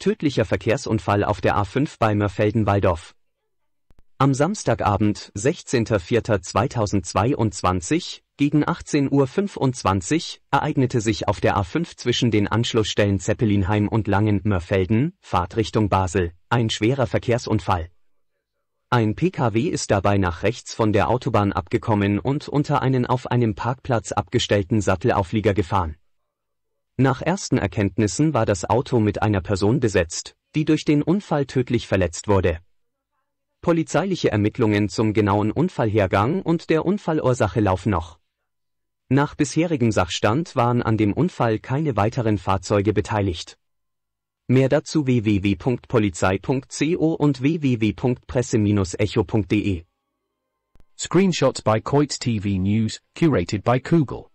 Tödlicher Verkehrsunfall auf der A5 bei Mörfelden-Waldorf. Am Samstagabend, 16.04.2022, gegen 18.25 Uhr, ereignete sich auf der A5 zwischen den Anschlussstellen Zeppelinheim und Langen-Mörfelden, Fahrtrichtung Basel, ein schwerer Verkehrsunfall. Ein Pkw ist dabei nach rechts von der Autobahn abgekommen und unter einen auf einem Parkplatz abgestellten Sattelauflieger gefahren. Nach ersten Erkenntnissen war das Auto mit einer Person besetzt, die durch den Unfall tödlich verletzt wurde. Polizeiliche Ermittlungen zum genauen Unfallhergang und der Unfallursache laufen noch. Nach bisherigem Sachstand waren an dem Unfall keine weiteren Fahrzeuge beteiligt. Mehr dazu www.polizei.co und www.presse-echo.de. Screenshots by Coit TV News, curated by Google.